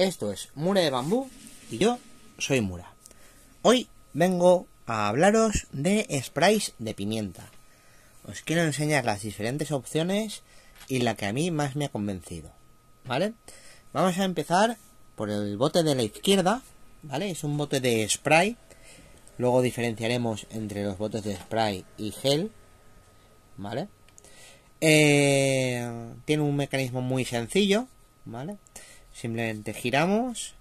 Esto es Mura de Bambú y yo soy Mura. Hoy vengo a hablaros de sprays de pimienta. Os quiero enseñar las diferentes opciones y la que a mí más me ha convencido. ¿Vale? Vamos a empezar por el bote de la izquierda. ¿Vale? Es un bote de spray. Luego diferenciaremos entre los botes de spray y gel. ¿Vale? Eh, tiene un mecanismo muy sencillo. ¿Vale? Simplemente giramos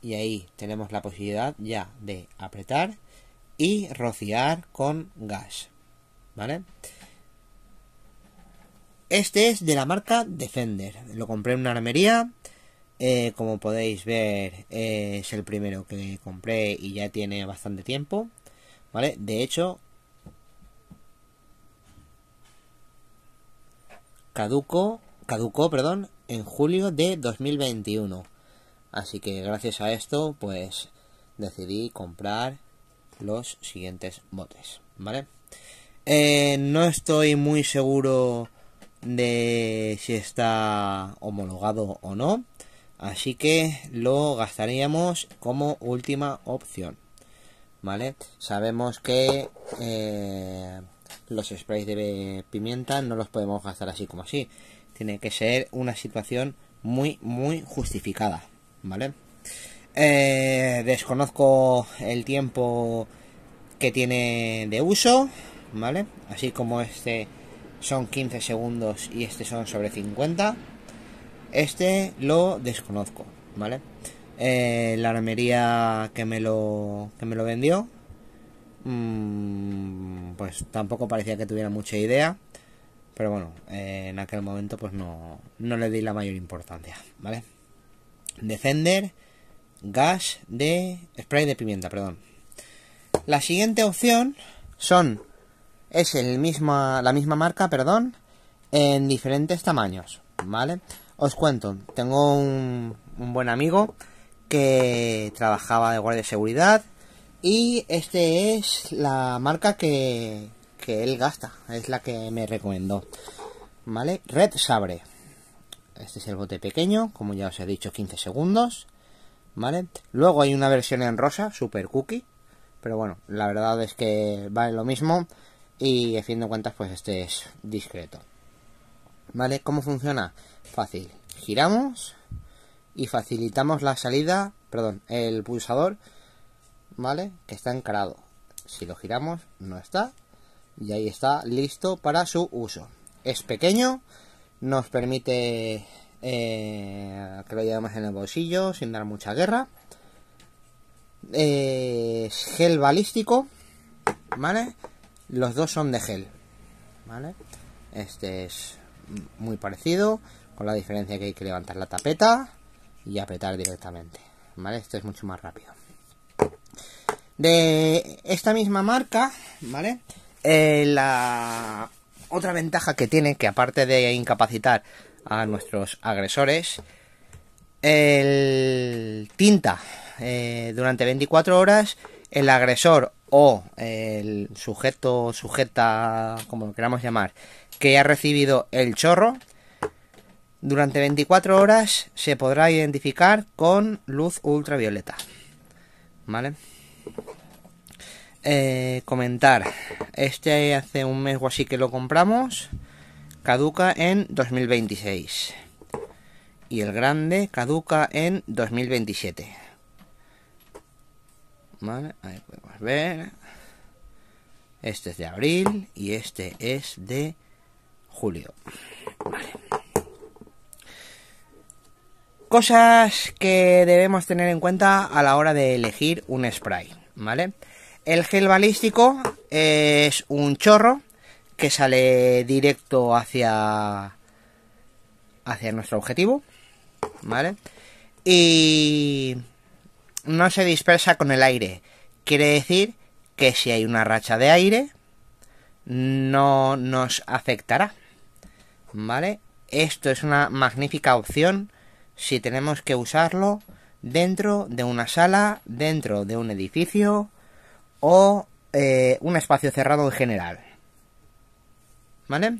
y ahí tenemos la posibilidad ya de apretar y rociar con gas. ¿Vale? Este es de la marca Defender. Lo compré en una armería. Eh, como podéis ver, es el primero que compré y ya tiene bastante tiempo. ¿Vale? De hecho, caduco, Caduco, perdón, en julio de 2021. Así que gracias a esto, pues decidí comprar los siguientes botes, ¿vale? Eh, no estoy muy seguro de si está homologado o no, así que lo gastaríamos como última opción, ¿vale? Sabemos que eh, los sprays de pimienta no los podemos gastar así como así, tiene que ser una situación muy, muy justificada, ¿vale? Eh, desconozco el tiempo que tiene de uso, ¿vale? Así como este son 15 segundos y este son sobre 50. Este lo desconozco, ¿vale? Eh, la armería que me lo, que me lo vendió, mm, pues tampoco parecía que tuviera mucha idea. Pero bueno, eh, en aquel momento pues no, le di la mayor importancia, ¿vale? Defender, gas de... spray de pimienta, perdón. La siguiente opción son... es el misma, la misma marca, perdón, en diferentes tamaños, ¿vale? Os cuento, tengo un, un buen amigo que trabajaba de guardia de seguridad y este es la marca que, que él gasta. Es la que me recomiendo ¿Vale? Red Sabre. Este es el bote pequeño, como ya os he dicho, 15 segundos. ¿Vale? Luego hay una versión en rosa, Super Cookie. Pero bueno, la verdad es que vale lo mismo. Y a fin de cuentas, pues este es discreto. ¿Vale? ¿Cómo funciona? Fácil. Giramos y facilitamos la salida, perdón, el pulsador, ¿vale? Que está encarado. Si lo giramos, no está y ahí está listo para su uso. Es pequeño, nos permite eh, que lo llevemos en el bolsillo sin dar mucha guerra. Eh, es gel balístico, ¿vale? Los dos son de gel, ¿vale? Este es muy parecido, con la diferencia que hay que levantar la tapeta y apretar directamente, ¿vale? Este es mucho más rápido. De esta misma marca, ¿vale? Eh, la otra ventaja que tiene, que aparte de incapacitar a nuestros agresores, el tinta eh, durante 24 horas el agresor o el sujeto, sujeta, como lo queramos llamar, que ha recibido el chorro, durante 24 horas se podrá identificar con luz ultravioleta. ¿Vale? Eh, comentar. Este hace un mes o así que lo compramos. Caduca en 2026. Y el grande caduca en 2027. Vale, ahí podemos ver. Este es de abril y este es de julio. Cosas que debemos tener en cuenta a la hora de elegir un spray, ¿vale? El gel balístico es un chorro que sale directo hacia, hacia nuestro objetivo, ¿vale? Y no se dispersa con el aire. Quiere decir que si hay una racha de aire, no nos afectará. ¿Vale? Esto es una magnífica opción si tenemos que usarlo dentro de una sala, dentro de un edificio, o eh, un espacio cerrado en general. ¿Vale?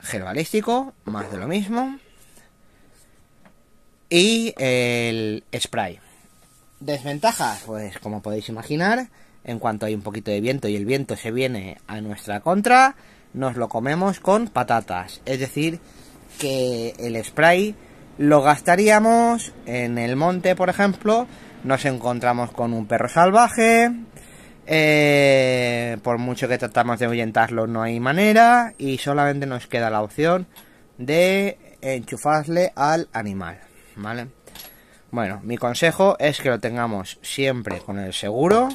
Gel balístico, más de lo mismo. Y el spray. Desventajas, pues como podéis imaginar, en cuanto hay un poquito de viento y el viento se viene a nuestra contra, nos lo comemos con patatas. Es decir, que el spray lo gastaríamos en el monte, por ejemplo, nos encontramos con un perro salvaje. Eh, por mucho que tratamos de ahuyentarlo, no hay manera. Y solamente nos queda la opción de enchufarle al animal. ¿Vale? Bueno, mi consejo es que lo tengamos siempre con el seguro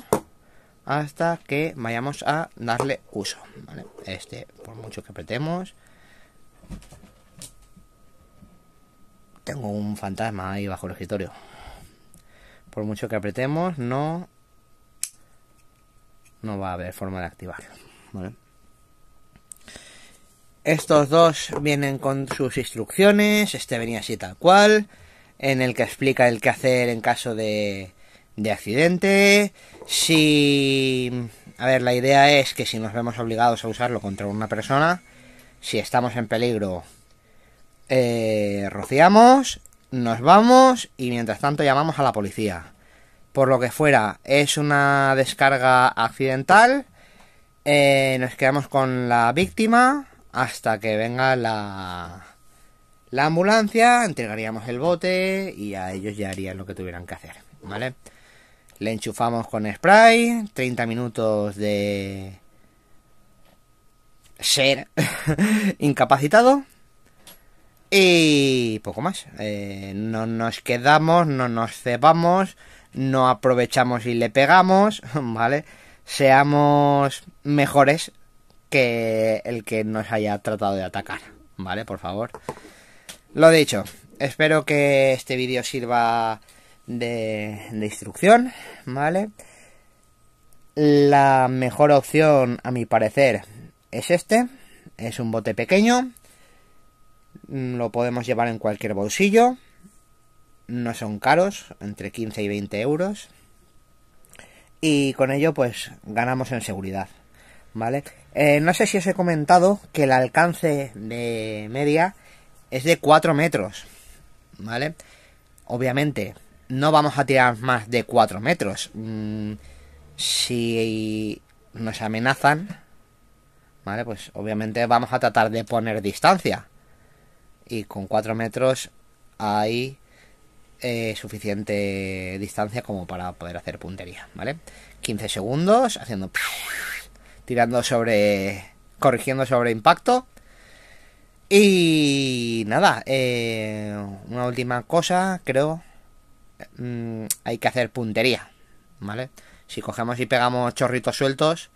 hasta que vayamos a darle uso. ¿vale? Este, por mucho que apretemos. Tengo un fantasma ahí bajo el escritorio. Por mucho que apretemos, no, no va a haber forma de activarlo. Estos dos vienen con sus instrucciones, este venía así tal cual, en el que explica el qué hacer en caso de, accidente. Si... A ver, la idea es que si nos vemos obligados a usarlo contra una persona, si estamos en peligro, eh, rociamos nos vamos y mientras tanto llamamos a la policía. Por lo que fuera, es una descarga accidental. Eh, nos quedamos con la víctima hasta que venga la, la ambulancia, entregaríamos el bote y a ellos ya harían lo que tuvieran que hacer, ¿vale? Le enchufamos con spray, 30 minutos de ser incapacitado y poco más. Eh, no nos quedamos, no nos cebamos, no aprovechamos y le pegamos, ¿vale? Seamos mejores que el que nos haya tratado de atacar, ¿vale? Por favor. Lo dicho, espero que este vídeo sirva de, de instrucción, ¿vale? La mejor opción, a mi parecer, es este. Es un bote pequeño Mm, lo podemos llevar en cualquier bolsillo. No son caros, entre 15 y 20 euros. Y con ello pues ganamos en seguridad. ¿Vale? Eh, no sé si os he comentado que el alcance de media es de 4 metros. ¿Vale? Obviamente, no vamos a tirar más de 4 metros. Mm, si nos amenazan, ¿vale? Pues obviamente vamos a tratar de poner distancia y con 4 metros hay eh, suficiente distancia como para poder hacer puntería, ¿vale? 15 segundos haciendo... tirando sobre... corrigiendo sobre impacto. Y nada, eh, una última cosa, creo. Mm, hay que hacer puntería, ¿vale? Si cogemos y pegamos chorritos sueltos,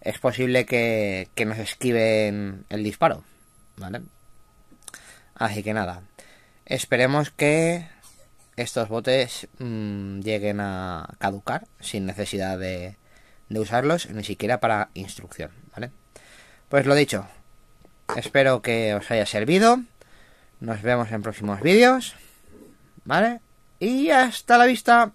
es posible que, que nos esquiven el disparo, ¿vale? Así que nada, esperemos que estos botes mm, lleguen a caducar sin necesidad de, de usarlos, ni siquiera para instrucción, ¿vale? Pues lo dicho, espero que os haya servido. Nos vemos en próximos vídeos, ¿vale? Y hasta la vista.